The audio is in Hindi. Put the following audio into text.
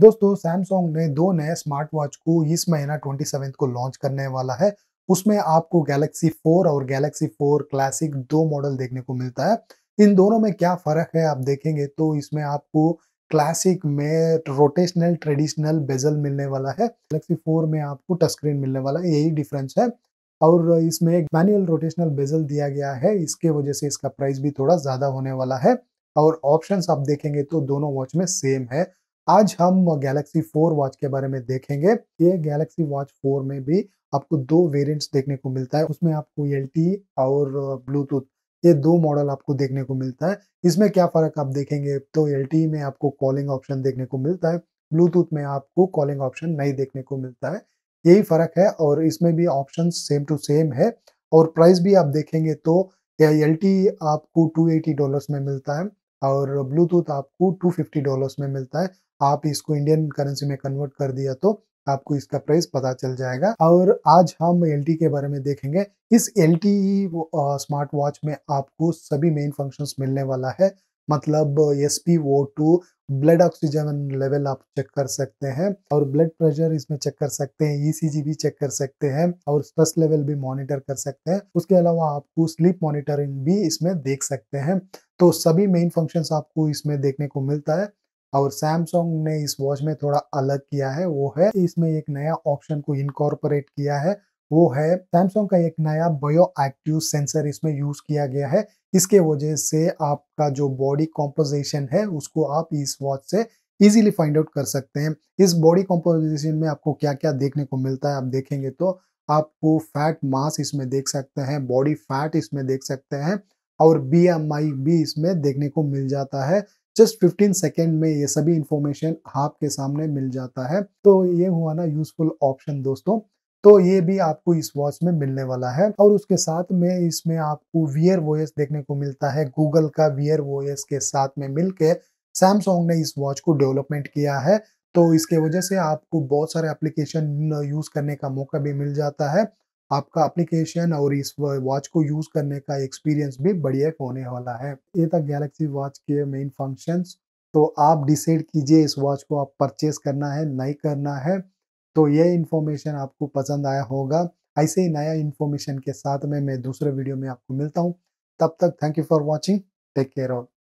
दोस्तों सैमसंग ने दो नए स्मार्ट वॉच को इस महीना ट्वेंटी को लॉन्च करने वाला है उसमें आपको गैलेक्सी 4 और गैलेक्सी 4 क्लासिक दो मॉडल देखने को मिलता है इन दोनों में क्या फ़र्क है आप देखेंगे तो इसमें आपको क्लासिक में रोटेशनल ट्रेडिशनल बेजल मिलने वाला है गैलेक्सी 4 में आपको टच स्क्रीन मिलने वाला है यही डिफरेंस है और इसमें एक मैनुअल रोटेशनल बेजल दिया गया है इसके वजह से इसका प्राइस भी थोड़ा ज़्यादा होने वाला है और ऑप्शंस आप देखेंगे तो दोनों वॉच में सेम है आज हम गैलेक्सी फोर वॉच के बारे में देखेंगे ये गैलेक्सी वॉच फोर में भी आपको दो वेरिएंट्स देखने को मिलता है उसमें आपको एल और ब्लूटूथ ये दो मॉडल आपको देखने को मिलता है इसमें क्या फ़र्क आप देखेंगे तो एल में आपको कॉलिंग ऑप्शन देखने को मिलता है ब्लूटूथ में आपको कॉलिंग ऑप्शन नहीं देखने को मिलता है यही फ़र्क है और इसमें भी ऑप्शन सेम टू सेम है और प्राइस भी आप देखेंगे तो एल आपको टू एटी डॉलर्स में मिलता है और ब्लूटूथ आपको टू फिफ्टी डॉलर्स में मिलता है आप इसको इंडियन करेंसी में कन्वर्ट कर दिया तो आपको इसका प्राइस पता चल जाएगा और आज हम एल के बारे में देखेंगे इस एल स्मार्ट वॉच में आपको सभी मेन फंक्शंस मिलने वाला है मतलब S P O two blood oxygen level आप चेक कर सकते हैं और ब्लड प्रेशर इसमें चेक कर सकते हैं ईसीजी e भी चेक कर सकते हैं और स्ट्रेस लेवल भी मॉनिटर कर सकते हैं उसके अलावा आपको स्लीप मॉनिटरिंग भी इसमें देख सकते हैं तो सभी मेन फंक्शंस आपको इसमें देखने को मिलता है और सैमसंग ने इस वॉच में थोड़ा अलग किया है वो है इसमें एक नया ऑप्शन को इनकॉर्पोरेट किया है वो है सैमसंग का एक नया बायो एक्टिव सेंसर इसमें यूज किया गया है इसके वजह से आपका जो बॉडी कॉम्पोजिशन है उसको आप इस वॉच से इजीली फाइंड आउट कर सकते हैं इस बॉडी कॉम्पोजिशन में आपको क्या क्या देखने को मिलता है आप देखेंगे तो आपको फैट मास इसमें देख सकते हैं बॉडी फैट इसमें देख सकते हैं और बी एम आई भी इसमें देखने को मिल जाता है जस्ट 15 सेकेंड में ये सभी इंफॉर्मेशन आपके सामने मिल जाता है तो ये हुआ ना यूजफुल ऑप्शन दोस्तों तो ये भी आपको इस वॉच में मिलने वाला है और उसके साथ में इसमें आपको वियर वॉयस देखने को मिलता है गूगल का वियर वॉयस के साथ में मिलके सैमसोंग ने इस वॉच को डेवलपमेंट किया है तो इसके वजह से आपको बहुत सारे एप्लीकेशन यूज़ करने का मौका भी मिल जाता है आपका एप्लीकेशन और इस वॉच को यूज़ करने का एक्सपीरियंस भी बढ़िया होने वाला है ये था गैलेक्सी वॉच के मेन फंक्शंस तो आप डिसाइड कीजिए इस वॉच को आप परचेस करना है नहीं करना है तो ये इन्फॉर्मेशन आपको पसंद आया होगा ऐसे ही नया इन्फॉर्मेशन के साथ में मैं दूसरे वीडियो में आपको मिलता हूँ तब तक thank you for watching take care all